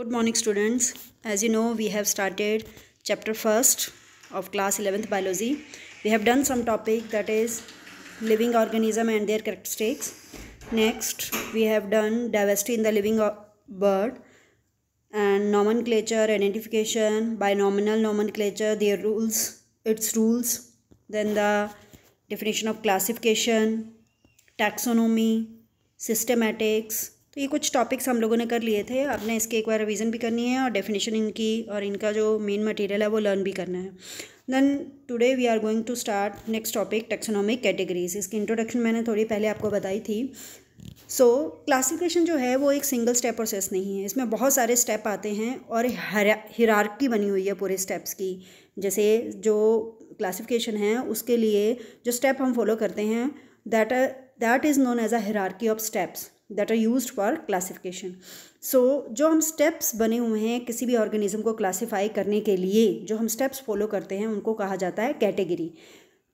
good morning students as you know we have started chapter 1st of class 11th biology we have done some topic that is living organism and their characteristics next we have done diversity in the living bird and nomenclature identification binomial nomenclature their rules its rules then the definition of classification taxonomy systematics तो ये कुछ topics हम लोगों ने कर लिए थे आपने इसके एक बार रिवीजन भी करनी है और डेफिनेशन इनकी और इनका जो मेन मटेरियल है वो लर्न भी करना है then today we are going to start next topic taxonomic categories इसकी इंट्रोडक्शन मैंने थोड़ी पहले आपको बताई थी सो so, क्लासिफिकेशन जो है वो एक सिंगल स्टेप प्रोसेस नहीं है इसमें बहुत सारे स्टेप आते हैं और हिरारकी बनी हुई है पूरे स्टेप्स की जैसे जो क्लासिफिकेशन है उसके लिए जो स्टेप हम फॉलो करते हैं that that is known as a hierarchy of steps that are use for classification so जो हम स्टेप्स बने हुए हैं किसी भी ऑर्गेनिज्म को क्लासीफाई करने के लिए जो हम स्टेप्स फॉलो करते हैं उनको कहा जाता है कैटेगरी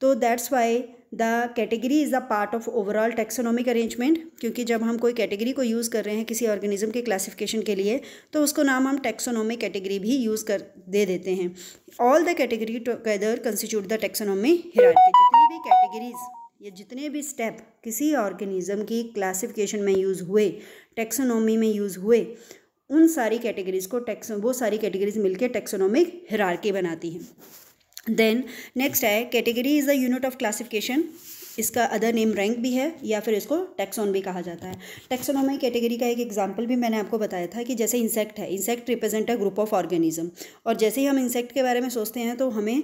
तो that's why the category is a part of overall taxonomic arrangement क्योंकि जब हम कोई कैटेगरी को यूज़ कर रहे हैं किसी ऑर्गेनिज्म के क्लासिफिकेशन के लिए तो उसको नाम हम टेक्सोनॉमिक कैटेगरी भी यूज़ कर दे देते हैं all the category together constitute the taxonomy hierarchy जितनी भी कैटेगरीज़ ये जितने भी स्टेप किसी ऑर्गेनिज्म की क्लासिफिकेशन में यूज़ हुए टेक्सोनॉमी में यूज़ हुए उन सारी कैटेगरीज़ को टैक्स वो सारी कैटेगरीज मिलकर टेक्सोनॉमिक हिरारकी बनाती हैं देन नेक्स्ट है category is the unit of classification इसका अदर नेम रैंक भी है या फिर इसको टैक्सोन भी कहा जाता है टैक्सोनॉमी कैटेगरी का एक एग्जाम्पल भी मैंने आपको बताया था कि जैसे इंसेक्ट है insect represent a group of organism और जैसे ही हम इंसेक्ट के बारे में सोचते हैं तो हमें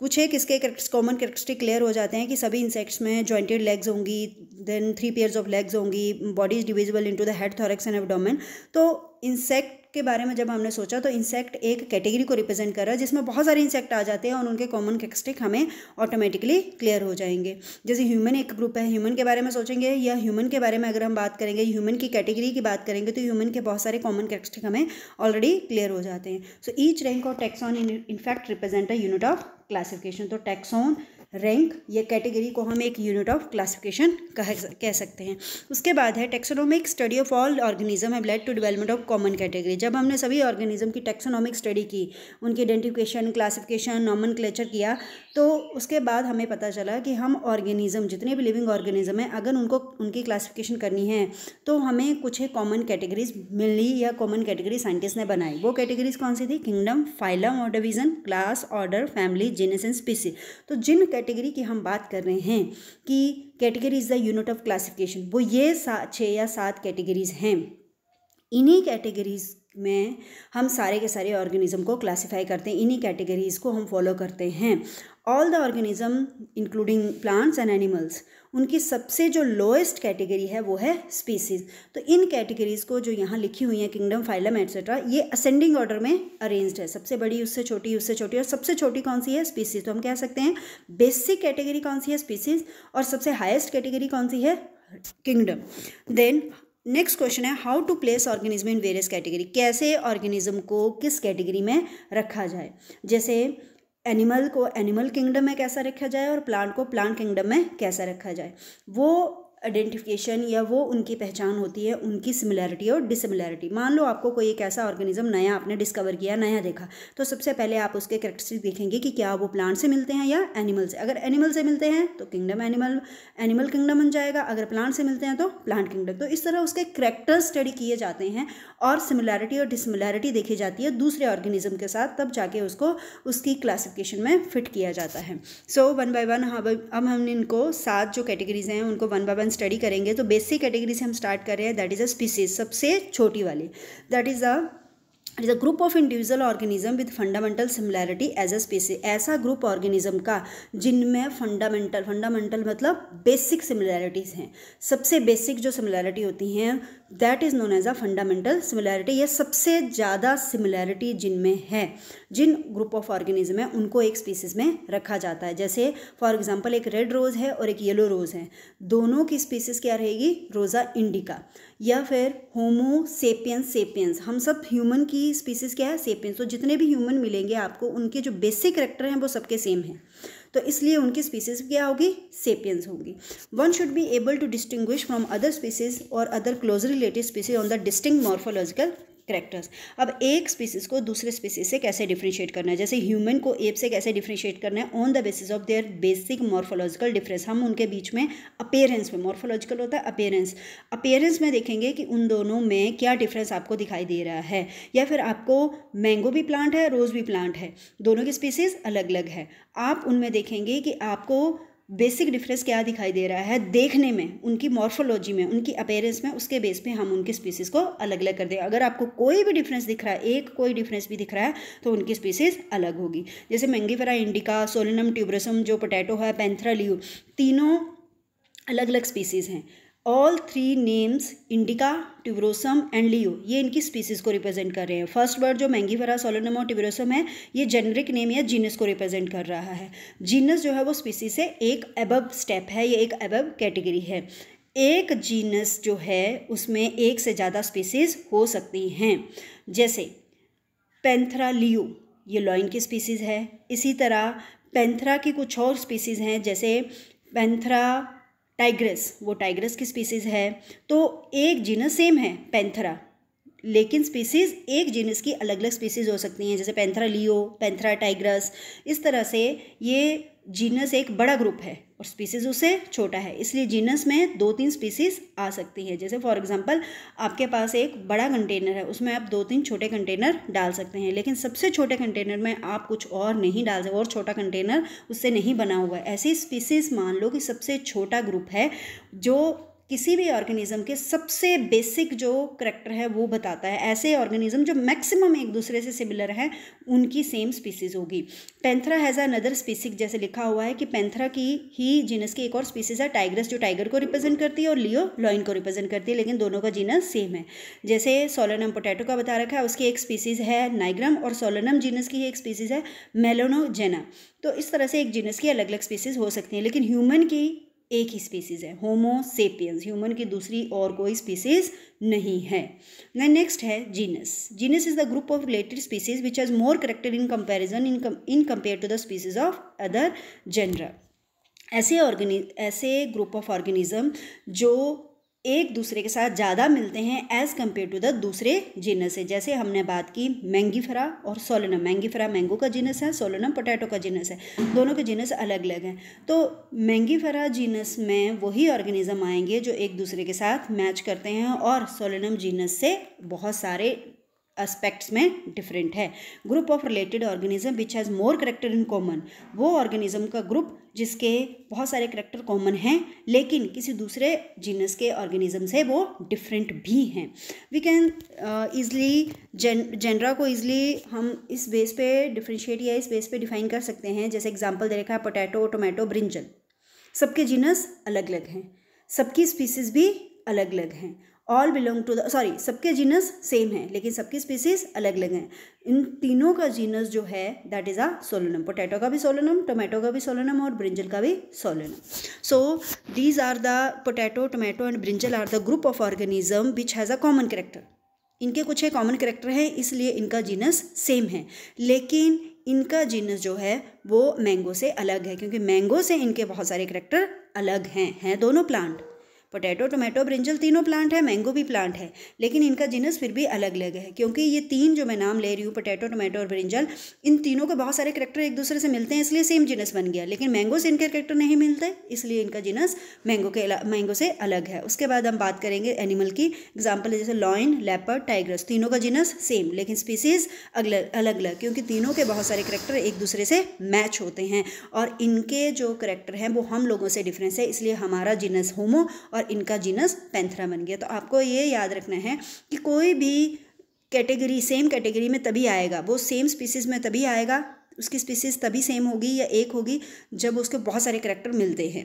कुछ एक इसके कॉमन करेक्टरिस्टिक क्लियर हो जाते हैं कि सभी इंसेक्ट्स में जॉइंटेड लेग्स होंगी then three pairs of legs होंगी body is divisible into the head thorax and abdomen तो इंसेक्ट के बारे में जब हमने सोचा तो इंसेक्ट एक कैटेगरी को रिप्रेजेंट कर रहा है जिसमें बहुत सारे इंसेक्ट आ जाते हैं और उनके कॉमन कैक्सटिक हमें ऑटोमेटिकली क्लियर हो जाएंगे जैसे ह्यूमन एक ग्रुप है ह्यूमन के बारे में सोचेंगे या ह्यूमन के बारे में अगर हम बात करेंगे ह्यूमन की कैटेगरी की बात करेंगे तो ह्यूमन के बहुत सारे कॉमन कैक्सटिक हमें ऑलरेडी क्लियर हो जाते हैं so each rank of taxon in fact represent a unit of classification तो टैक्सॉन रैंक या कैटेगरी को हम एक यूनिट ऑफ क्लासिफिकेशन कह कह सकते हैं उसके बाद है taxonomic study of all organism है blood to development of common category जब हमने सभी ऑर्गेनिज्म की टेक्सोनॉमिक स्टडी की उनकी आइडेंटिफिकेशन क्लासिफिकेशन नॉमन किया तो उसके बाद हमें पता चला कि हम ऑर्गेनिज्म जितने भी लिविंग ऑर्गेनिज्म हैं अगर उनको उनकी क्लासिफिकेशन करनी है तो हमें कुछ कॉमन कैटेगरीज मिली या कॉमन कैटेगरी साइंटिस्ट ने बनाई वो कैटेगरीज कौन सी थी किंगडम फाइलम और division class order family genus and species तो जिन कैटेगरी की हम बात कर रहे हैं कि category is the unit of classification वो ये छः या सात कैटेगरीज हैं इन्हीं कैटेगरीज में हम सारे के सारे ऑर्गेनिज्म को क्लासिफाई करते हैं इन्हीं कैटेगरीज़ को हम फॉलो करते हैं all the organism including plants and animals उनकी सबसे जो लोएस्ट कैटेगरी है वो है स्पीसीज तो इन कैटेगरीज़ को जो यहाँ लिखी हुई हैं किंगडम फाइलम एट्सेट्रा ये असेंडिंग ऑर्डर में अरेंज्ड है सबसे बड़ी उससे छोटी उससे छोटी और सबसे छोटी कौन सी है स्पीसीज तो हम कह सकते हैं बेसिक कैटेगरी कौन सी है स्पीसीज और सबसे हाइस्ट कैटेगरी कौन सी है kingdom then next question is how to place organism in various category कैसे ऑर्गेनिज्म को किस कैटेगरी में रखा जाए जैसे एनिमल को एनिमल किंगडम में कैसा रखा जाए और प्लांट को प्लांट किंगडम में कैसा रखा जाए वो आइडेंटिफिकेशन या वो उनकी पहचान होती है उनकी सिमिलैरिटी और डिसिमिलैरिटी मान लो आपको कोई एक ऐसा ऑर्गेनिज्म नया आपने डिस्कवर किया नया देखा तो सबसे पहले आप उसके करेक्टरिस्टिक देखेंगे कि क्या वो प्लांट से मिलते हैं या एनिमल से अगर एनिमल से मिलते हैं तो किंगडम एनिमल एनिमल किंगडम बन जाएगा अगर प्लांट से मिलते हैं तो प्लांट किंगडम तो इस तरह उसके करेक्टर स्टडी किए जाते हैं और सिमिलैरिटी और डिसिमिलैरिटी देखी जाती है दूसरे ऑर्गेनिज्म के साथ तब जाके उसको उसकी क्लासिफिकेशन में फिट किया जाता है सो वन बाय वन अब हम इनको सात जो कैटेगरीज हैं उनको वन बाय वन अपन स्टडी करेंगे तो बेसिक कैटेगरी से हम स्टार्ट कर रहे हैं दैट इज़ अ स्पीसीज सबसे छोटी वाली that is a is a group of individual organism with fundamental similarity as a species ऐसा ग्रुप ऑर्गेनिज्म का जिनमें फंडामेंटल फंडामेंटल मतलब बेसिक सिमिलैरिटीज़ हैं सबसे बेसिक जो सिमिलैरिटी होती हैं that is known as a fundamental similarity या सबसे ज़्यादा सिमिलैरिटी जिनमें है जिन ग्रुप ऑफ ऑर्गेनिज्म है उनको एक स्पीसीज़ में रखा जाता है जैसे फॉर एग्जाम्पल एक रेड रोज़ है और एक येलो रोज़ है दोनों की स्पीसीज़ क्या रहेगी रोज़ा इंडिका या फिर होमो सेपियंस सेपियंस हम सब ह्यूमन की स्पीसीज़ क्या है सेपियंस तो जितने भी ह्यूमन मिलेंगे आपको उनके जो बेसिक करेक्टर हैं वो सबके सेम हैं तो इसलिए उनकी स्पीसीज क्या होगी सेपियंस होगी one should be able to distinguish from other species और other close related species on the distinct morphological characters अब एक स्पीसीज़ को दूसरे स्पीसीज़ से कैसे डिफ्रेंशिएट करना है जैसे ह्यूमन को एप से कैसे डिफ्रेंशिएट करना है on the basis of their basic morphological difference हम उनके बीच में अपेयरेंस में मॉर्फोलॉजिकल होता है अपेयरेंस अपेयरेंस में देखेंगे कि उन दोनों में क्या डिफरेंस आपको दिखाई दे रहा है या फिर आपको मैंगो भी प्लांट है रोज़ भी प्लांट है दोनों की स्पीसीज़ अलग अलग है आप उनमें देखेंगे कि आपको बेसिक डिफरेंस क्या दिखाई दे रहा है देखने में उनकी मॉर्फोलॉजी में उनकी अपेयरेंस में उसके बेस पे हम उनकी स्पीसीज़ को अलग अलग कर दें अगर आपको कोई भी डिफरेंस दिख रहा है एक कोई डिफरेंस भी दिख रहा है तो उनकी स्पीसीज़ अलग होगी जैसे मैंगीफेरा इंडिका सोलिनम ट्यूब्रसम जो पोटैटो है पेंथ्रा लियू तीनों अलग अलग स्पीसीज़ हैं all three names indica tuberosum and leo ये इनकी स्पीसीज़ को रिप्रेजेंट कर रहे हैं फर्स्ट बर्ड जो वरा सोलोनमो ट्यूबरोसम है ये जेनरिक नेम या जीनस को रिप्रेजेंट कर रहा है जीनस जो है वो स्पीसी से एक एबब स्टेप है या एक एबब कैटेगरी है एक जीनस जो है उसमें एक से ज़्यादा स्पीसीज़ हो सकती हैं जैसे पेंथरा लियो ये लॉइन की स्पीसीज़ है इसी तरह पेंथरा की कुछ और स्पीसीज़ हैं जैसे पेंथरा टाइग्रेस वो टाइग्रेस की स्पीसीज़ है तो एक जीनस सेम है पैंथरा लेकिन स्पीसीज़ एक जीनस की अलग अलग स्पीसीज़ हो सकती हैं जैसे पैंथरा लियो पैंथरा टाइग्रस इस तरह से ये जीनस एक बड़ा ग्रुप है और स्पीसीज़ उससे छोटा है इसलिए जीनस में दो तीन स्पीसीज़ आ सकती है जैसे फॉर एग्जांपल आपके पास एक बड़ा कंटेनर है उसमें आप दो तीन छोटे कंटेनर डाल सकते हैं लेकिन सबसे छोटे कंटेनर में आप कुछ और नहीं डाल सकते और छोटा कंटेनर उससे नहीं बना हुआ है ऐसी स्पीसीज़ मान लो कि सबसे छोटा ग्रुप है जो किसी भी ऑर्गेनिज्म के सबसे बेसिक जो करेक्टर है वो बताता है ऐसे ऑर्गेनिज्म जो मैक्सिमम एक दूसरे से सिमिलर हैं उनकी सेम स्पीसीज होगी पेंथरा हैज़ अनदर स्पीसिक जैसे लिखा हुआ है कि पेंथरा की ही जीनस की एक और स्पीसीज है टाइग्रस जो टाइगर को रिप्रेजेंट करती है और लियो लॉइन को रिप्रेजेंट करती है लेकिन दोनों का जीनस सेम है जैसे सोलोनम पोटैटो का बता रखा है उसकी एक स्पीसीज है नाइग्रम और सोलोनम जीनस की एक स्पीसीज है मेलोनोजेना तो इस तरह से एक जीनस की अलग अलग स्पीसीज हो सकती हैं लेकिन ह्यूमन की एक ही स्पीसीज है होमोसेपियंस ह्यूमन की दूसरी और कोई स्पीसीज नहीं है नेक्स्ट है genus genus is the group of related species which has more corrected in comparison in in compare to the species of other general ऐसे ऑर्गेनि ऐसे ग्रुप ऑफ ऑर्गेनिज्म जो एक दूसरे के साथ ज़्यादा मिलते हैं एज़ कम्पेयर टू द दूसरे जीनस है जैसे हमने बात की मैंगीफरा और सोलनम मैंगीफरा मैंगो का जीनस है सोलोनम पोटैटो का जीनस है दोनों के जीनस अलग अलग हैं तो मैंगीफरा जीनस में वही ऑर्गेनिज़म आएंगे जो एक दूसरे के साथ मैच करते हैं और सोलोनम जीनस से बहुत सारे एस्पेक्ट्स में डिफरेंट है group of related organism which has more character in common वो ऑर्गेनिज्म का ग्रुप जिसके बहुत सारे करेक्टर कॉमन हैं लेकिन किसी दूसरे जीनस के ऑर्गेनिज्म से वो डिफरेंट भी हैं वी कैन ईजली जेनरा को ईजली हम इस बेस पे डिफ्रेंशिएट या इस बेस पे डिफाइन कर सकते हैं जैसे एग्जाम्पल दे रखा है पोटैटो टोमेटो ब्रिंजल सबके जीनस अलग अलग हैं सबकी स्पीसीज़ भी अलग अलग हैं all belong to the sorry सबके जीनस सेम हैं लेकिन सबकी स्पीसीज अलग अलग हैं इन तीनों का जीनस जो है that is a solanum potato का भी सोलोनम टोमेटो का भी सोलोनम और ब्रिंजल का भी solanum so these are the potato tomato and brinjal are the group of organism which has a common character इनके कुछ है कॉमन करेक्टर हैं इसलिए इनका जीनस सेम है लेकिन इनका जीनस जो है वो मैंगो से अलग है क्योंकि मैंगो से इनके बहुत सारे करेक्टर अलग हैं हैं दोनों प्लांट पोटैटो टोमेटो ब्रिंजल तीनों प्लांट है मैंगो भी प्लांट है लेकिन इनका जीनस फिर भी अलग अलग है क्योंकि ये तीन जो मैं नाम ले रही हूँ पोटैटो टोमेटो और ब्रिंजल इन तीनों के बहुत सारे करेक्टर एक दूसरे से मिलते हैं इसलिए सेम जीनस बन गया लेकिन मैंगो से इनके करेक्टर नहीं मिलते इसलिए इनका जीनस मैंगो के मैंगो से अलग है उसके बाद हम बात करेंगे एनिमल की एग्जाम्पल जैसे लॉइन लेपर टाइग्रस तीनों का जीनस सेम लेकिन स्पीसीज अलग अलग अलग क्योंकि तीनों के बहुत सारे करेक्टर एक दूसरे से मैच होते हैं और इनके जो करेक्टर हैं वो हम लोगों से डिफरेंस है इसलिए हमारा जीनस होमो और इनका जीनस पैंथरा बन गया तो आपको ये याद रखना है कि कोई भी कैटेगरी सेम कैटेगरी में तभी आएगा वो सेम स्पीसीज़ में तभी आएगा उसकी स्पीसीज़ तभी सेम होगी या एक होगी जब उसके बहुत सारे करेक्टर मिलते हैं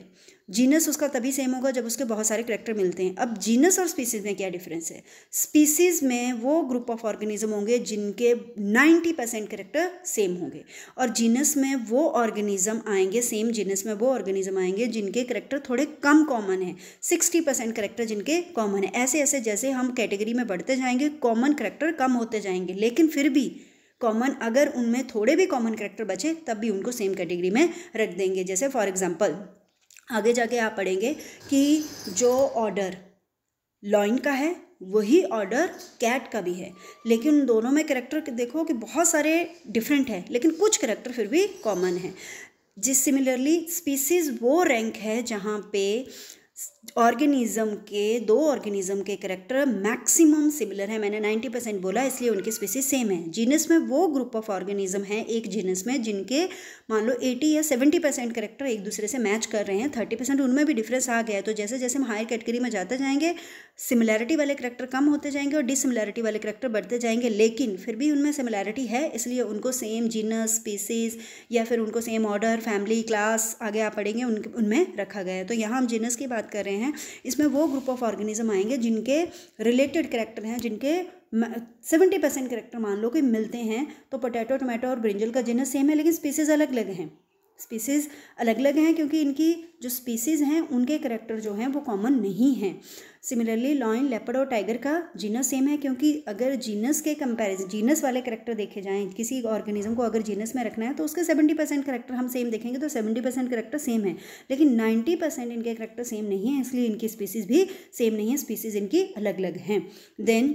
जीनस उसका तभी सेम होगा जब उसके बहुत सारे करेक्टर मिलते हैं अब जीनस और स्पीसीज में क्या डिफरेंस है स्पीसीज में वो ग्रुप ऑफ ऑर्गेनिज्म होंगे जिनके 90 परसेंट करेक्टर सेम होंगे और जीनस में वो ऑर्गेनिज्म आएंगे सेम जीनस में वो ऑर्गेनिज्म आएंगे जिनके करेक्टर थोड़े कम कॉमन है सिक्सटी परसेंट करेक्टर जिनके कॉमन है ऐसे ऐसे जैसे हम कैटेगरी में बढ़ते जाएंगे कॉमन करेक्टर कम होते जाएंगे लेकिन फिर भी कॉमन अगर उनमें थोड़े भी कॉमन करेक्टर बचे तब भी उनको सेम कैटेगरी में रख देंगे जैसे फॉर एग्जाम्पल आगे जाके आप पढ़ेंगे कि जो ऑर्डर लॉइन का है वही ऑर्डर कैट का भी है लेकिन दोनों में करेक्टर देखो कि बहुत सारे डिफरेंट हैं लेकिन कुछ करेक्टर फिर भी कॉमन है जिस सिमिलरली स्पीसीज वो रैंक है जहाँ पे ऑर्गेनिज्म के दो ऑर्गेनिज्म के करेक्टर मैक्सिमम सिमिलर है मैंने 90 परसेंट बोला इसलिए उनकी स्पीसीज सेम है जीनस में वो ग्रुप ऑफ ऑर्गेनिज्म है एक जीनस में जिनके मान लो 80 या 70 परसेंट करेक्टर एक दूसरे से मैच कर रहे हैं 30 परसेंट उनमें भी डिफरेंस आ गया है तो जैसे जैसे हम हायर कैटेगरी में जाते जाएंगे सिमिलैरिटी वाले करेक्टर कम होते जाएंगे और डिसिमिलैरिटी वाले करेक्टर बढ़ते जाएंगे लेकिन फिर भी उनमें सिमिलैरिटी है इसलिए उनको सेम जीनस स्पीसीज या फिर उनको सेम ऑर्डर फैमिली क्लास आगे आ पड़ेंगे उन उनमें रखा गया है तो यहाँ हम जीनस की बात कर रहे हैं रहे हैं इसमें वो ग्रुप ऑफ ऑर्गेनिज्म आएंगे जिनके रिलेटेड करेक्टर हैं जिनके सेवेंटी परसेंट करेक्टर मान लो कि मिलते हैं तो पोटैटो टोमेटो और ब्रिंजल का जिनस सेम है लेकिन स्पीसीज अलग अलग हैं स्पीसीज़ अलग अलग हैं क्योंकि इनकी जो स्पीसीज़ हैं उनके करेक्टर जो हैं वो कॉमन नहीं हैं सिमिलरली लॉइन लेपर्ड और टाइगर का जीनस सेम है क्योंकि अगर जीनस के कंपैरिजन जीनस वाले करेक्टर देखे जाएँ किसी ऑर्गेनिज्म को अगर जीनस में रखना है तो उसके सेवेंटी परसेंट करेक्टर हम सेम देखेंगे तो सेवेंटी परसेंट करेक्टर सेम है लेकिन नाइन्टी परसेंट इनके करेक्टर सेम नहीं है इसलिए इनकी स्पीसीज़ भी सेम नहीं है स्पीसीज़ इनकी अलग अलग हैं देन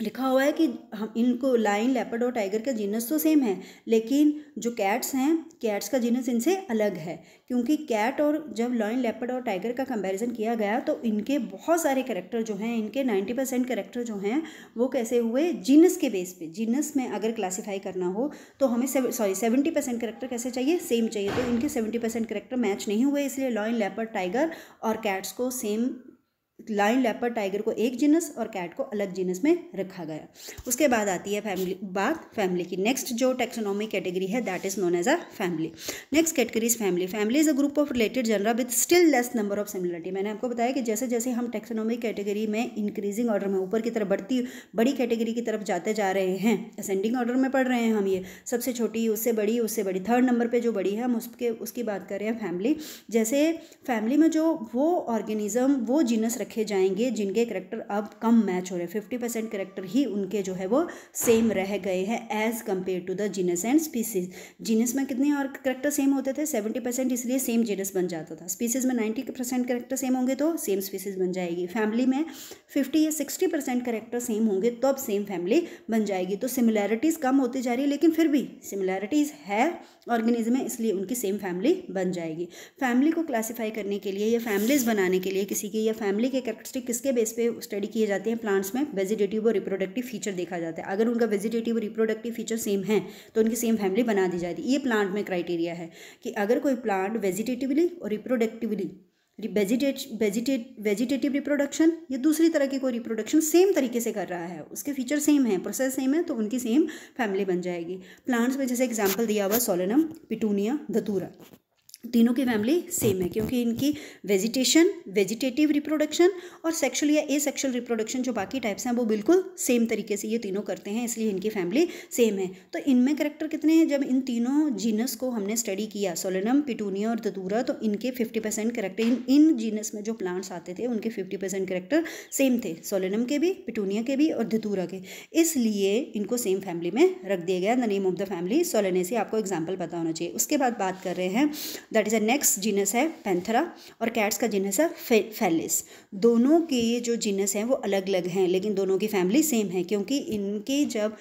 लिखा हुआ है कि हम इनको लाइन लेपर्ड और टाइगर का जीनस तो सेम है लेकिन जो कैट्स हैं कैट्स का जीनस इनसे अलग है क्योंकि कैट और जब लाइन लेपर्ड और टाइगर का कंपैरिजन किया गया तो इनके बहुत सारे करेक्टर जो हैं इनके नाइन्टी परसेंट करेक्टर जो हैं वो कैसे हुए जीनस के बेस पे जीनस में अगर क्लासीफाई करना हो तो हमें सॉरी सेवेंटी परसेंट करेक्टर कैसे चाहिए सेम चाहिए तो इनके सेवेंटी परसेंट करेक्टर मैच नहीं हुए इसलिए लॉइन लेपर्ड टाइगर और कैट्स को सेम लाइन लेपर टाइगर को एक जीनस और कैट को अलग जीनस में रखा गया उसके बाद आती है फैमिली बात फैमिली की नेक्स्ट जो टेक्सोनॉमी कैटेगरी है that is known as a family next category is family family is a group of related genera with still less number of similarity मैंने आपको बताया कि जैसे जैसे हम टेक्सोनॉमी कैटेगरी में इंक्रीजिंग ऑर्डर में ऊपर की तरफ बढ़ती बड़ी कैटेगरी की तरफ जाते जा रहे हैं असेंडिंग ऑर्डर में पढ़ रहे हैं हम ये सबसे छोटी उससे बड़ी उससे बड़ी थर्ड नंबर पर जो बड़ी है हम उसके उसकी बात कर रहे हैं फैमिली जैसे फैमिली में जो वो ऑर्गेनिज्म वो जीनस रखे रखे जाएंगे जिनके करेक्टर अब कम मैच हो रहे हैं फिफ्टी परसेंट करेक्टर ही उनके जो है वो सेम रह गए हैं as compare to the genus and species genus में कितने और करेक्टर सेम होते थे सेवेंटी परसेंट इसलिए सेम जीनस बन जाता था स्पीसीज में नाइन्टी परसेंट करेक्टर सेम होंगे तो सेम स्पीसीज बन जाएगी फैमिली में फिफ्टी या सिक्सटी परसेंट करेक्टर सेम होंगे तो अब सेम फैमिली बन जाएगी तो सिमिलैरिटीज़ कम होती जा रही है लेकिन फिर भी सिमिलैरिटीज़ है ऑर्गेनिज्म में इसलिए उनकी सेम फैमिली बन जाएगी फैमिली को क्लासीफाई करने के लिए या फैमिलीज़ बनाने के लिए किसी की या फैमिली के कैरेक्टरिस्टिक किसके बेस पे स्टडी किए जाते हैं प्लांट्स में वेजिटेटिव और रिप्रोडक्टिव फीचर देखा जाता है अगर उनका वेजिटेटिव और रिप्रोडक्टिव फीचर सेम है तो उनकी सेम फैमिली बना दी जाती है ये प्लांट में क्राइटेरिया है कि अगर कोई प्लांट वेजिटेटिवली और reproductively vegetate vegetate vegetative reproduction या दूसरी तरह की कोई रिप्रोडक्शन सेम तरीके से कर रहा है उसके फीचर सेम है प्रोसेस सेम है तो उनकी सेम फैमिली बन जाएगी प्लांट्स में जैसे एग्जाम्पल दिया हुआ सोलेनम पिटूनिया धतूरा तीनों की फैमिली सेम है क्योंकि इनकी वेजिटेशन वेजिटेटिव रिप्रोडक्शन और सेक्सुअल या ए सेक्शुअल रिप्रोडक्शन जो बाकी टाइप्स हैं वो बिल्कुल सेम तरीके से ये तीनों करते हैं इसलिए इनकी फैमिली सेम है तो इनमें करेक्टर कितने हैं जब इन तीनों जीनस को हमने स्टडी किया सोलेनम पिटूनिया और ददूरा तो इनके फिफ्टी परसेंट करेक्टर इन इन जीनस में जो प्लांट्स आते थे उनके फिफ्टी परसेंट करेक्टर सेम थे सोलेनम के भी पिटूनिया के भी और धतूरा के इसलिए इनको सेम फैमिली में रख दिया गया the name of the family solanaceae आपको एग्जाम्पल पता होना चाहिए उसके बाद बात कर रहे हैं that is a next genus है पैंथरा और कैट्स का जीनस है फे, फैलिस दोनों के जो जीनस हैं वो अलग अलग हैं लेकिन दोनों की फैमिली सेम है क्योंकि इनके जब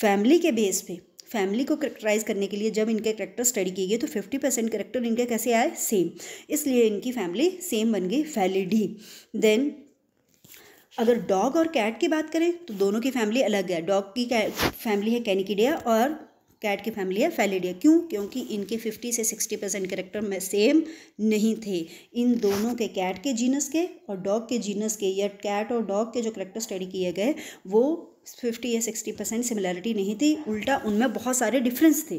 फैमिली के बेस पे फैमिली को करेक्टराइज करने के लिए जब इनके करेक्टर स्टडी किए गए तो फिफ्टी परसेंट करेक्टर इनके कैसे आए सेम इसलिए इनकी फैमिली सेम बन गई फैलिडी देन अगर डॉग और कैट की बात करें तो दोनों की फैमिली अलग है डॉग की फैमिली है कैनिकिडिया और कैट की फैमिली है फैलिडिया क्यों क्योंकि इनके 50 से 60 परसेंट करेक्टर में सेम नहीं थे इन दोनों के कैट के जीनस के और डॉग के जीनस के या कैट और डॉग के जो करेक्टर स्टडी किए गए वो फिफ्टी या सिक्सटी परसेंट सिमिलैरिटी नहीं थी उल्टा उनमें बहुत सारे डिफरेंस थे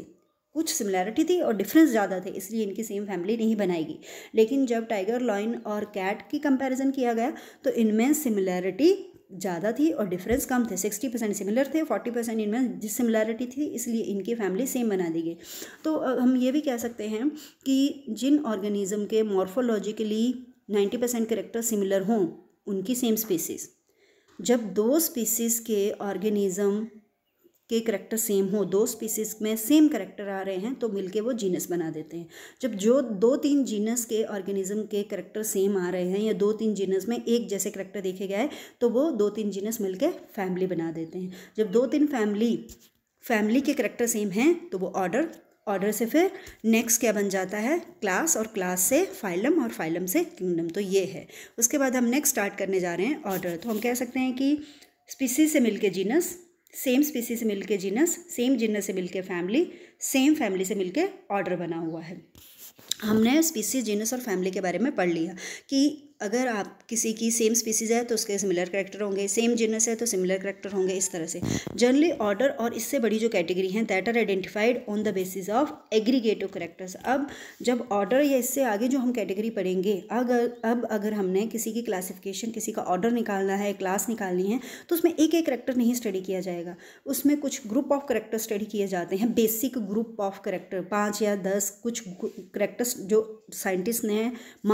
कुछ सिमिलैरिटी थी और डिफरेंस ज़्यादा थे इसलिए इनकी सेम फैमिली नहीं बनाएगी लेकिन जब टाइगर लॉइन और कैट की कंपैरिजन किया गया तो इनमें सिमिलैरिटी ज़्यादा थी और डिफरेंस कम थे सिक्सटी परसेंट सिमिलर थे फोर्टी परसेंट इनमें डिसिमिलैरिटी थी इसलिए इनकी फैमिली सेम बना दी गई तो हम ये भी कह सकते हैं कि जिन ऑर्गेनिज़म के morphologically ninety percent character similar हों उनकी सेम स्पीसीज़ जब दो स्पीसीज़ के ऑर्गेनिज़म के करेक्टर सेम हो दो स्पीसीज में सेम करेक्टर आ रहे हैं तो मिलके वो जीनस बना देते हैं जब जो दो तीन जीनस के ऑर्गेनिज्म के करेक्टर सेम आ रहे हैं या दो तीन जीनस में एक जैसे करेक्टर देखे गए तो वो दो तीन जीनस मिलके फैमिली बना देते हैं जब दो तीन फैमिली फैमिली के करेक्टर सेम हैं तो वो ऑर्डर ऑर्डर से फिर नेक्स्ट क्या बन जाता है क्लास और क्लास से फाइलम और फाइलम से किंगडम तो ये है उसके बाद हम नेक्स्ट स्टार्ट करने जा रहे हैं ऑर्डर तो हम कह सकते हैं कि स्पीसीज से मिलके जीनस सेम स्पीसी से मिलके जीनस सेम जीनस से मिलके फैमिली सेम फैमिली से मिलके ऑर्डर बना हुआ है हमने स्पीसी जीनस और फैमिली के बारे में पढ़ लिया कि अगर आप किसी की सेम स्पीसीज़ है तो उसके सिमिलर करेक्टर होंगे सेम जिनस है तो सिमिलर करेक्टर होंगे इस तरह से जनरली ऑर्डर और इससे बड़ी जो कैटेगरी हैं that are identified on the basis of aggregative characters अब जब ऑर्डर या इससे आगे जो हम कैटेगरी पढ़ेंगे अगर अब अगर हमने किसी की क्लासिफिकेशन किसी का ऑर्डर निकालना है क्लास निकालनी है तो उसमें एक एक करेक्टर नहीं स्टडी किया जाएगा उसमें कुछ ग्रुप ऑफ करेक्टर स्टडी किए जाते हैं बेसिक ग्रुप ऑफ करेक्टर पाँच या दस कुछ करेक्टर्स जो साइंटिस्ट ने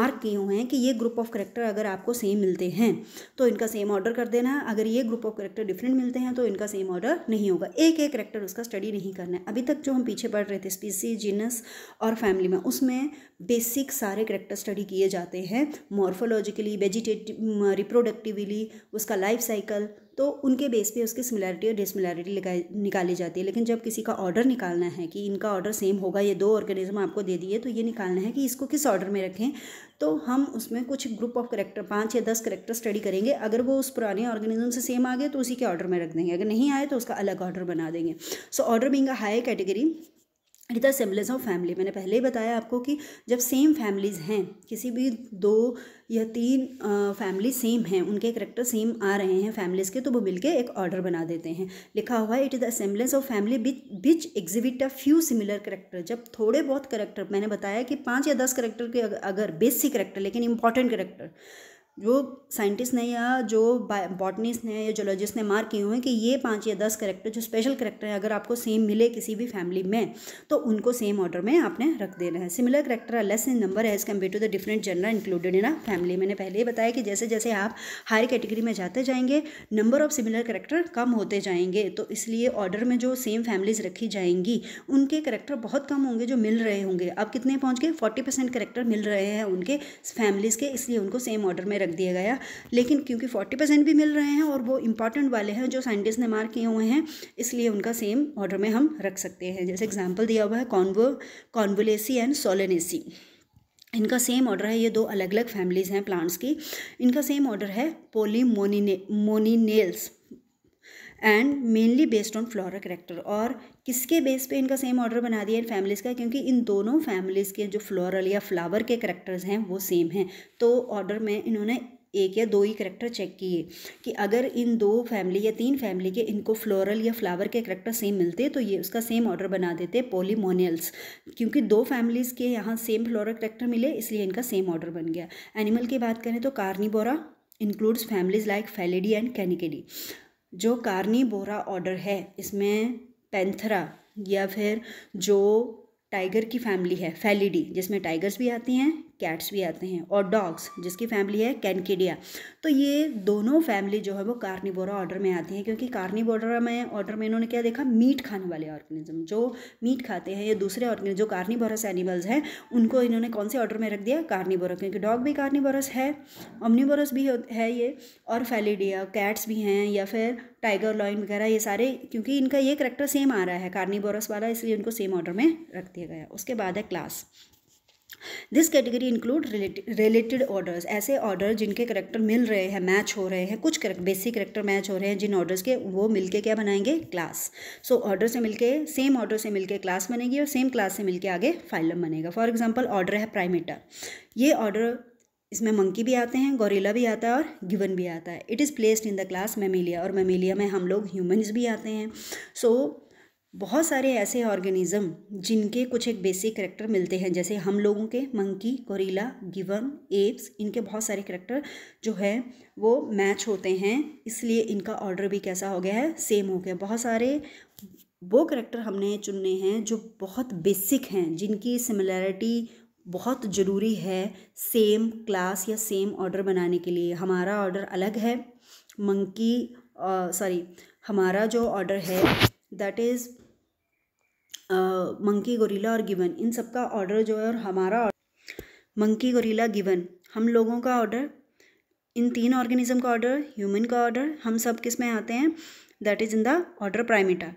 मार्क किए हुए हैं कि ये ग्रुप ऑफ करेक्टर अगर आपको सेम मिलते हैं तो इनका सेम ऑर्डर कर देना अगर ये ग्रुप ऑफ करेक्टर डिफरेंट मिलते हैं तो इनका सेम ऑर्डर नहीं होगा एक एक करेक्टर उसका स्टडी नहीं करना है अभी तक जो हम पीछे पढ़ रहे थे स्पीसी जीनस और फैमिली में उसमें बेसिक सारे करेक्टर स्टडी किए जाते हैं मॉर्फोलॉजिकली वेजिटेटिव रिप्रोडक्टिवली उसका लाइफ साइकिल तो उनके बेस पे उसकी सिमिलैरिटी और डिसमिलैरिटी निकाली जाती है लेकिन जब किसी का ऑर्डर निकालना है कि इनका ऑर्डर सेम होगा ये दो ऑर्गेनिज्म आपको दे दिए तो ये निकालना है कि इसको किस ऑर्डर में रखें तो हम उसमें कुछ ग्रुप ऑफ करेक्टर पाँच या दस करेक्टर स्टडी करेंगे अगर वो उस पुराने ऑर्गेनिज्म से सेम आ गए तो उसी के ऑर्डर में रख देंगे अगर नहीं आए तो उसका अलग ऑर्डर बना देंगे so order being a high category it the semblance of family मैंने पहले ही बताया आपको कि जब सेम फैमिलीज़ हैं किसी भी दो या तीन फैमिली सेम हैं उनके करेक्टर सेम आ रहे हैं फैमिलीज़ के तो वो मिलके एक ऑर्डर बना देते हैं लिखा हुआ है it is the assemblage of family which exhibit a few similar character जब थोड़े बहुत करेक्टर मैंने बताया कि पाँच या दस करेक्टर के अगर बेसिक करेक्टर लेकिन इंपॉर्टेंट करेक्टर जो साइंटिस्ट ने या जो बॉटनिस्ट ने या जोलॉजिस्ट ने मार्क किए हुए हैं कि ये पाँच या दस करेक्टर जो स्पेशल करेक्टर है अगर आपको सेम मिले किसी भी फैमिली में तो उनको सेम ऑर्डर में आपने रख देना है similar character less in number as compare to the different genera included in a family मैंने पहले ही बताया कि जैसे जैसे आप हायर कैटेगरी में जाते जाएंगे नंबर ऑफ सिमिलर करेक्टर कम होते जाएंगे तो इसलिए ऑर्डर में जो सेम फैमिलीज रखी जाएंगी उनके करेक्टर बहुत कम होंगे जो मिल रहे होंगे अब कितने पहुँच गए फोर्टी परसेंट करेक्टर मिल रहे हैं उनके फैमिलीज़ के इसलिए उनको सेम ऑर्डर में रख दिया गया लेकिन क्योंकि फोर्टी परसेंट भी मिल रहे हैं और वो इंपॉर्टेंट वाले हैं जो साइंटिस्ट ने मार्क किए हुए हैं इसलिए उनका सेम ऑर्डर में हम रख सकते हैं जैसे एग्जाम्पल दिया हुआ है कॉन्वो कॉन्वलेसी एंड सोलेनेसी इनका सेम ऑर्डर है ये दो अलग अलग फैमिलीज़ हैं प्लांट्स की इनका सेम ऑर्डर है पोली मोनी मोनिनेल्स and mainly based on floral character और किसके बेस पे इनका सेम ऑर्डर बना दिया इन फैमिलीज़ का क्योंकि इन दोनों फैमिलीज़ के जो फ्लोरल या फ्लावर के करेक्टर्स हैं वो सेम हैं तो ऑर्डर में इन्होंने एक या दो ही करेक्टर चेक किए कि अगर इन दो फैमिली या तीन फैमिली के इनको फ्लोरल या फ्लावर के करेक्टर सेम मिलते तो ये उसका सेम ऑर्डर बना देते पोलीमोनियल्स क्योंकि दो फैमिलीज़ के यहाँ सेम फ्लोरल करेक्टर मिले इसलिए इनका सेम ऑर्डर बन गया एनिमल की बात करें तो carnivora includes families like felidae and canidae जो कार्निबोरा ऑर्डर है इसमें पैंथरा या फिर जो टाइगर की फैमिली है फैलिडी जिसमें टाइगर्स भी आती हैं कैट्स भी आते हैं और डॉग्स जिसकी फैमिली है कैनकेडिया तो ये दोनों फैमिली जो है वो कार्निबोरा ऑर्डर में आती हैं क्योंकि कार्निबोरा में ऑर्डर में इन्होंने क्या देखा मीट खाने वाले ऑर्गेनिज्म जो मीट खाते हैं या दूसरे ऑर्गेनिज्म जो कार्निबोरस एनिमल्स हैं उनको इन्होंने कौन से ऑर्डर में रख दिया कार्निबोरा क्योंकि डॉग भी कार्निबोरस है ओमनीबोरस भी है ये और फैलीडिया कैट्स भी हैं या फिर टाइगर लॉइन वगैरह ये सारे क्योंकि इनका ये करेक्टर सेम आ रहा है कार्निबोरस वाला इसलिए इनको सेम ऑर्डर में रख दिया गया उसके बाद है class this category include related orders ऐसे ऑर्डर जिनके करेक्टर मिल रहे हैं मैच हो रहे हैं कुछ करेक्ट बेसिक करेक्टर मैच हो रहे हैं जिन ऑर्डर्स के वो मिलके क्या बनाएंगे क्लास सो ऑर्डर से मिलके सेम ऑर्डर से मिलके क्लास बनेगी और सेम क्लास से मिलके आगे फाइलम बनेगा फॉर एग्जाम्पल ऑर्डर है प्राइमेटा ये ऑर्डर इसमें मंकी भी आते हैं गोरेला भी आता है और गिवन भी आता है it is placed in the class mammalia और मेमिलिया में हम लोग ह्यूमन्स भी आते हैं सो so, बहुत सारे ऐसे ऑर्गेनिज़म जिनके कुछ एक बेसिक करेक्टर मिलते हैं जैसे हम लोगों के मंकी कोरिला गिवन एप्स इनके बहुत सारे करेक्टर जो है वो मैच होते हैं इसलिए इनका ऑर्डर भी कैसा हो गया है सेम हो गया बहुत सारे वो करेक्टर हमने चुनने हैं जो बहुत बेसिक हैं जिनकी सिमिलैरिटी बहुत ज़रूरी है सेम क्लास या सेम ऑर्डर बनाने के लिए हमारा ऑर्डर अलग है मंकी सॉरी हमारा जो ऑर्डर है दैट इज़ मंकी गोरीला और गिवन इन सब का ऑर्डर जो है और हमारा मंकी गोरीला गिवन हम लोगों का ऑर्डर इन तीन ऑर्गेनिज्म का ऑर्डर ह्यूमन का ऑर्डर हम सब किस में आते हैं that is in the order primata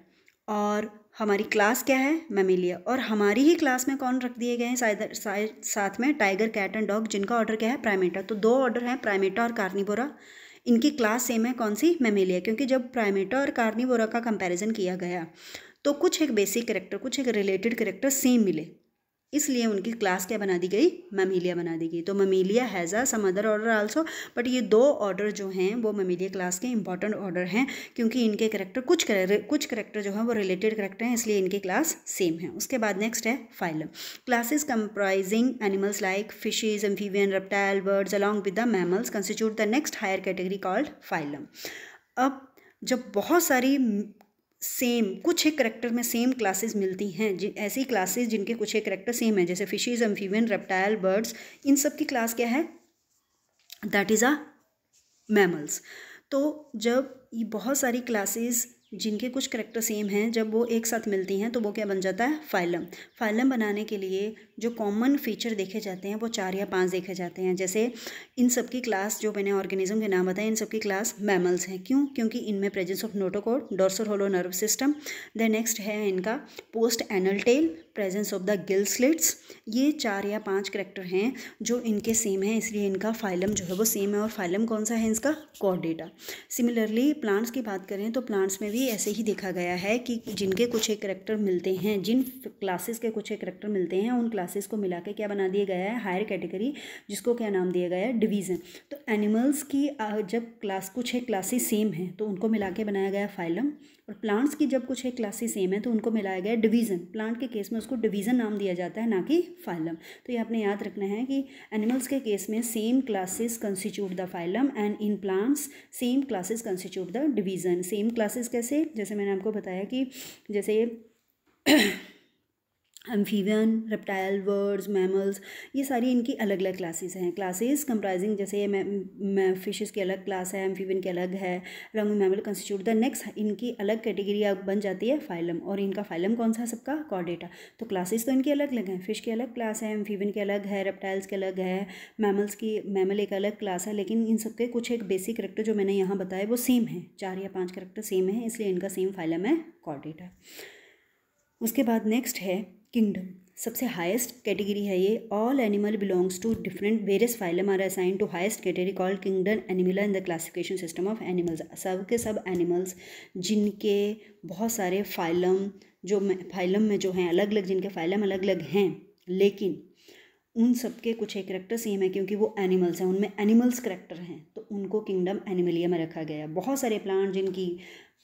और हमारी क्लास क्या है मेमिलिया और हमारी ही क्लास में कौन रख दिए गए हैं साथ में टाइगर कैट एंड डॉग जिनका ऑर्डर क्या है प्राइमेटा तो दो ऑर्डर हैं प्राइमेटा और कार्निबोरा इनकी क्लास सेम है कौन सी मेमिलिया क्योंकि जब प्राइमेटा और कार्निबोरा का कंपैरिजन किया गया तो कुछ एक बेसिक करेक्टर कुछ एक रिलेटेड करेक्टर सेम मिले इसलिए उनकी क्लास क्या बना दी गई ममीलिया बना दी गई तो mammalia has some other order also but ये दो ऑर्डर जो हैं वो ममीलिया क्लास के इंपॉर्टेंट ऑर्डर हैं क्योंकि इनके करेक्टर कुछ कुछ करेक्टर जो हैं वो रिलेटेड करेक्टर हैं इसलिए इनकी क्लास सेम है उसके बाद नेक्स्ट है phylum classes comprising animals like fishes amphibian reptile birds along with the mammals constitute the next higher category called phylum अब जब बहुत सारी सेम कुछ एक करेक्टर में सेम क्लासेस मिलती हैं जिन ऐसी क्लासेस जिनके कुछ एक करेक्टर सेम है जैसे फिशीज एम्फीवियन रेप्टाइल बर्ड्स इन सब की क्लास क्या है दैट इज़ अ मैमल्स तो जब ये बहुत सारी क्लासेस जिनके कुछ करेक्टर सेम हैं जब वो एक साथ मिलती हैं तो वो क्या बन जाता है फाइलम फाइलम बनाने के लिए जो कॉमन फीचर देखे जाते हैं वो चार या पांच देखे जाते हैं जैसे इन सब की क्लास जो मैंने ऑर्गेनिज्म के नाम बताए इन सब की क्लास मैमल्स हैं क्यों क्योंकि इनमें presence of notochord dorsal hollow nerve system the next है इनका post anal tail presence of the gill slits ये चार या पाँच करेक्टर हैं जो इनके सेम हैं इसलिए इनका फाइलम जो है वो सेम है और फाइलम कौन सा है इसका कॉर्डेटा सिमिलरली प्लांट्स की बात करें तो प्लांट्स में भी भी ऐसे ही देखा गया है कि जिनके कुछ एक करेक्टर मिलते हैं जिन क्लासेस के कुछ एक करेक्टर मिलते हैं उन क्लासेस को मिला के क्या बना दिया गया है हायर कैटेगरी जिसको क्या नाम दिया गया है डिवीज़न तो एनिमल्स की जब क्लास कुछ एक क्लासेस सेम हैं तो उनको मिला के बनाया गया फाइलम और प्लांट्स की जब कुछ एक क्लासेस सेम है तो उनको मिलाया गया डिवीज़न प्लांट के केस में उसको डिवीज़न नाम दिया जाता है ना कि फाइलम तो ये आपने याद रखना है कि एनिमल्स के केस में same classes constitute the phylum and in plants same classes constitute the division same classes कैसे जैसे मैंने आपको बताया कि जैसे एम्फीवियन रेप्टाइल वर्ड्स मैमल्स ये सारी इनकी अलग अलग क्लासेस हैं क्लासेस कंप्राइजिंग जैसे ये फिशेस की अलग क्लास है एम्फीवियन की अलग है रंग मैमल कंस्टिट्यूट द नेक्स्ट इनकी अलग कैटेगरी अब बन जाती है फाइलम और इनका फाइलम कौन सा है सबका कॉर्डेटा तो क्लासेस तो इनकी अलग अलग हैं फिश की अलग क्लास है एम्फीवियन की अलग है रेप्टाइल्स की अलग है मैमल्स की मैमल एक अलग क्लास है लेकिन इन सबके कुछ एक बेसिक करेक्टर जो मैंने यहाँ बताए वो सेम है चार या पाँच करेक्टर सेम है इसलिए इनका सेम फाइलम है कॉर्डेटा उसके बाद नेक्स्ट है किंगडम सबसे हाईएस्ट कैटेगरी है ये all animal belongs to different various phylum are assign to highest category call kingdom animalia in the classification system of animals सब के सब एनिमल्स जिनके बहुत सारे फाइलम जो फाइलम में जो हैं अलग अलग जिनके फाइलम अलग अलग हैं लेकिन उन सब के कुछ एक करेक्टर सेम है क्योंकि वो एनिमल्स हैं उनमें एनिमल्स करेक्टर हैं तो उनको किंगडम एनिमलिया में रखा गया है बहुत सारे प्लांट जिनकी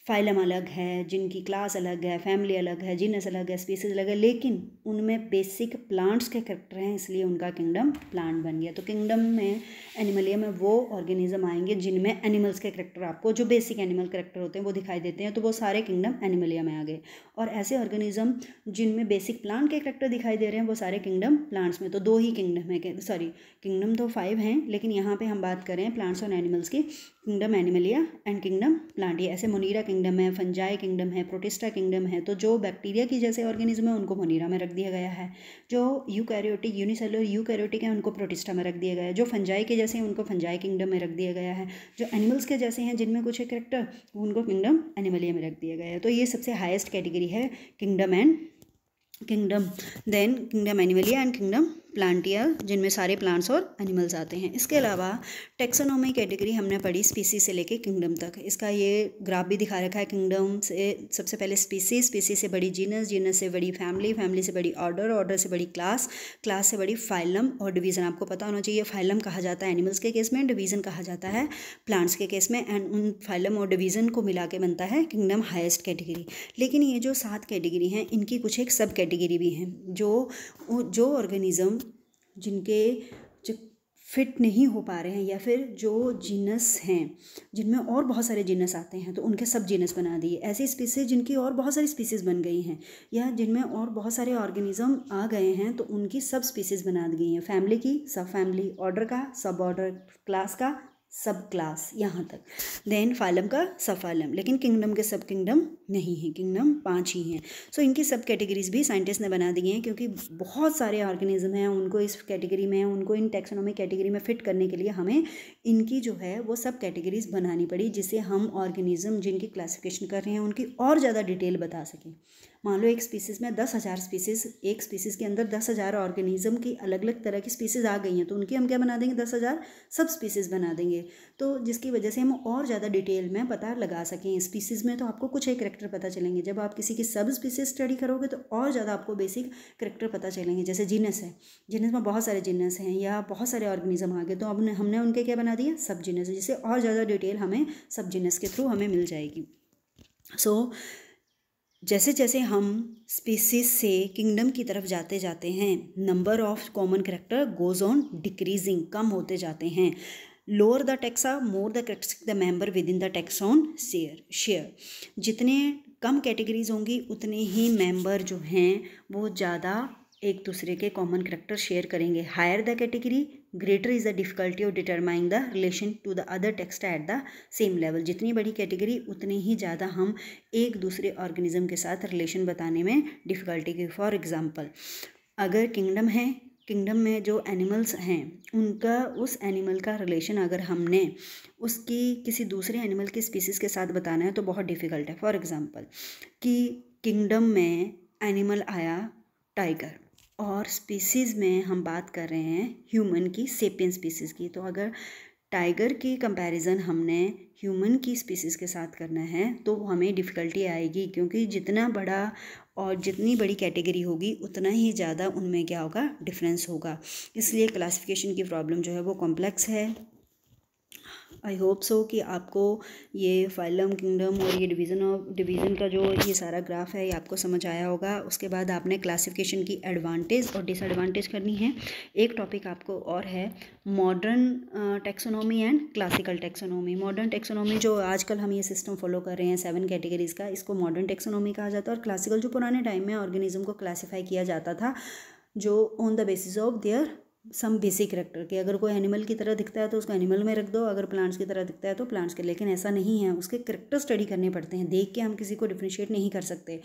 फाइलम अलग है जिनकी क्लास अलग है फैमिली अलग है जीनस अलग है स्पीसीज अलग है लेकिन उनमें बेसिक प्लांट्स के करेक्टर हैं इसलिए उनका किंगडम प्लांट बन गया तो किंगडम में एनिमलिया में वो ऑर्गेनिज्म आएंगे जिनमें एनिमल्स के करेक्टर आपको जो बेसिक एनिमल करेक्टर होते हैं वो दिखाई देते हैं तो वो सारे किंगडम एनिमलिया में आ गए और ऐसे ऑर्गेनिज्म जिनमें बेसिक प्लांट के करेक्टर दिखाई दे रहे हैं वो सारे किंगडम प्लांट्स में तो दो ही किंगडम है सॉरी किंगडम तो फाइव हैं लेकिन यहाँ पर हम बात करें प्लांट्स और एनिमल्स की kingdom animalia and kingdom plantae ऐसे मोनीरा किंगडम है फंजाई किंगडम है प्रोटिस्टा किंगडम है तो जो बैक्टीरिया की जैसे ऑर्गेनिज्म है उनको मोनीरा में रख दिया गया है जो यूकैरियोटिक यू यूकैरियोटिक है उनको प्रोटिस्टा में रख दिया गया है जो फंजाई के जैसे हैं उनको फंजाई किंगडम में रख दिया गया है जो एनिमल्स के जैसे हैं जिनमें कुछ है करेक्टर उनको किंगडम एनिमलिया में रख दिया गया है तो ये सबसे हाइस्ट कैटेगरी है kingdom and kingdom then kingdom animalia and kingdom plantae जिनमें सारे प्लांट्स और एनिमल्स आते हैं इसके अलावा टेक्सोनोमी कैटेगरी हमने पढ़ी स्पीसी से लेके किंगडम तक इसका ये ग्राफ भी दिखा रखा है किंगडम से सबसे पहले स्पीसी स्पीसी से बड़ी जीनस जीनस से बड़ी फैमिली फैमिली से बड़ी ऑर्डर ऑर्डर से बड़ी क्लास क्लास से बड़ी फाइलम और डिवीज़न आपको पता होना चाहिए फाइलम कहा जाता है एनिमल्स के केस में डिवीज़न कहा जाता है प्लांट्स के केस में एंड उन फाइलम और डिवीज़न को मिला के बनता है किंगडम हाइस्ट कैटेगरी लेकिन ये जो सात कैटेगरी हैं इनकी कुछ एक सब कैटेगरी भी हैं जो जो ऑर्गेनिज़म जिनके जो फिट नहीं हो पा रहे हैं या फिर जो जीनस हैं जिनमें और बहुत सारे जीनस आते हैं तो उनके सब जीनस बना दिए ऐसी स्पीसीज जिनकी और बहुत सारी स्पीसीज बन गई हैं या जिनमें और बहुत सारे ऑर्गेनिज्म आ गए हैं तो उनकी सब स्पीसीज बना दी गई हैं फैमिली की सब फैमिली ऑर्डर का सब ऑर्डर क्लास का सब क्लास यहाँ तक देन फालम का सब फालम लेकिन किंगडम के सब किंगडम नहीं है किंगडम पांच ही हैं सो so, इनकी सब कैटेगरीज भी साइंटिस्ट ने बना दी हैं क्योंकि बहुत सारे ऑर्गेनिज्म हैं उनको इस कैटेगरी में उनको इन टेक्सोनॉमिक कैटेगरी में फिट करने के लिए हमें इनकी जो है वो सब कैटेगरीज बनानी पड़ी जिससे हम ऑर्गेनिज्म जिनकी क्लासिफिकेशन कर रहे हैं उनकी और ज़्यादा डिटेल बता सकें मान लो एक स्पीसीज़ में दस हज़ार स्पीसीज़ एक स्पीसीज़ के अंदर दस हज़ार ऑर्गेनिज्म की अलग अलग तरह की स्पीसीज़ आ गई हैं तो उनकी हम क्या बना देंगे दस हज़ार सब स्पीसीज़ बना देंगे तो जिसकी वजह से हम और ज़्यादा डिटेल में पता लगा सकें स्पीसीज़ में तो आपको कुछ एक करेक्टर पता चलेंगे जब आप किसी की सब स्पीसीज स्टडी करोगे तो और ज़्यादा आपको बेसिक करेक्टर पता चलेंगे जैसे जीनस है जीनस में बहुत सारे जीनस हैं या बहुत सारे ऑर्गेनिज्म आ गए तो अब हमने उनके क्या बना दिया सब जीनस जिससे और ज़्यादा डिटेल हमें सब जीनस के थ्रू हमें मिल जाएगी सो so, जैसे जैसे हम स्पीसीज से किंगडम की तरफ जाते जाते हैं number of common character goes on decreasing कम होते जाते हैं lower the taxa more the correct the member within the taxon share share जितने कम कैटेगरीज होंगी उतने ही मेंबर जो हैं वो ज़्यादा एक दूसरे के कॉमन करेक्टर शेयर करेंगे higher the category greater is the difficulty of determining the relation to the other text at the same level जितनी बड़ी कैटेगरी उतनी ही ज़्यादा हम एक दूसरे ऑर्गेनिज्म के साथ रिलेशन बताने में डिफ़िकल्टी की फॉर एग्ज़ाम्पल अगर किंगडम है किंगडम में जो एनिमल्स हैं उनका उस एनिमल का रिलेशन अगर हमने उसकी किसी दूसरे एनिमल की स्पीसीज़ के साथ बताना है तो बहुत डिफ़िकल्ट है फॉर एग्ज़ाम्पल कि किंगडम में एनिमल आया टाइगर और स्पीसीज़ में हम बात कर रहे हैं ह्यूमन की सेपियन स्पीसीज़ की तो अगर टाइगर की कंपैरिजन हमने ह्यूमन की स्पीसीज़ के साथ करना है तो हमें डिफ़िकल्टी आएगी क्योंकि जितना बड़ा और जितनी बड़ी कैटेगरी होगी उतना ही ज़्यादा उनमें क्या होगा डिफरेंस होगा इसलिए क्लासिफिकेशन की प्रॉब्लम जो है वो कॉम्प्लेक्स है आई होप सो कि आपको ये फाइलम किंगडम और ये डिवीज़न ऑफ डिवीज़न का जो ये सारा ग्राफ है ये आपको समझ आया होगा उसके बाद आपने क्लासिफिकेशन की एडवांटेज और डिसएडवांटेज करनी है एक टॉपिक आपको और है modern taxonomy and classical taxonomy modern taxonomy जो आजकल हम ये सिस्टम फॉलो कर रहे हैं सेवन कैटेगरीज़ का इसको मॉडर्न टेक्सोनॉमी कहा जाता है और क्लासिकल जो पुराने टाइम में ऑर्गेनिज्म को क्लासीफाई किया जाता था जो on the basis of their some basic character के अगर कोई एनिमल की तरह दिखता है तो उसको एनिमल में रख दो अगर प्लांट्स की तरह दिखता है तो प्लांट्स के लेकिन ऐसा नहीं है उसके करेक्टर स्टडी करने पड़ते हैं देख के हम किसी को डिफ्रेंशिएट नहीं कर सकते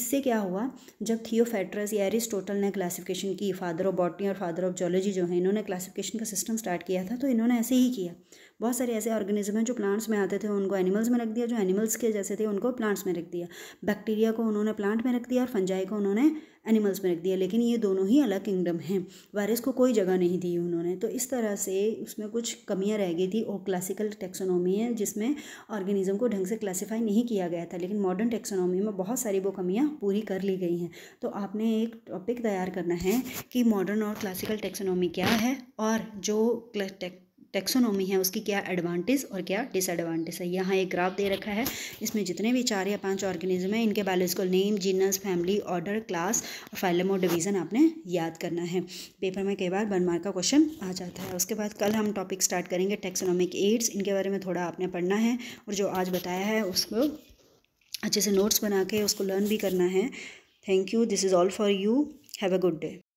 इससे क्या हुआ जब थियोफेट्रस या एरिस्टोटल ने क्लासिफिकेशन की फादर ऑफ बॉटनी और फादर ऑफ जोलॉजी जो है इन्होंने क्लासिफिकेशन का सिस्टम स्टार्ट किया था तो इन्होंने ऐसे ही किया बहुत सारे ऐसे ऑर्गेनिज्म हैं जो प्लांट्स में आते थे उनको एनिमल्स में रख दिया जो एनिमल्स के जैसे थे उनको प्लांट्स में रख दिया बैक्टीरिया को उन्होंने प्लांट में रख दिया और फंजाई को उन्होंने एनिमल्स में रख दिया लेकिन ये दोनों ही अलग किंगडम हैं वायरस को कोई जगह नहीं दी उन्होंने तो इस तरह से उसमें कुछ कमियां रह गई थी और क्लासिकल टेक्सोनॉमी है जिसमें ऑर्गेनिज्म को ढंग से क्लासीफाई नहीं किया गया था लेकिन मॉडर्न टेक्सोनॉमी में बहुत सारी वो कमियाँ पूरी कर ली गई हैं तो आपने एक टॉपिक तैयार करना है कि मॉडर्न और क्लासिकल टेक्सोनॉमी क्या है और जो टेक्सोनॉमी है उसकी क्या एडवांटेज और क्या डिसएडवांटेज है यहाँ एक ग्राफ दे रखा है इसमें जितने भी चार या पांच ऑर्गेनिज्म हैं इनके biological name genus family order class और फाइलम और डिवीज़न आपने याद करना है पेपर में कई बार वन मार्क का क्वेश्चन आ जाता है उसके बाद कल हम टॉपिक स्टार्ट करेंगे टेक्सोनॉमिक एड्स इनके बारे में थोड़ा आपने पढ़ना है और जो आज बताया है उसको अच्छे से नोट्स बना के उसको लर्न भी करना है thank you this is all for you have a good day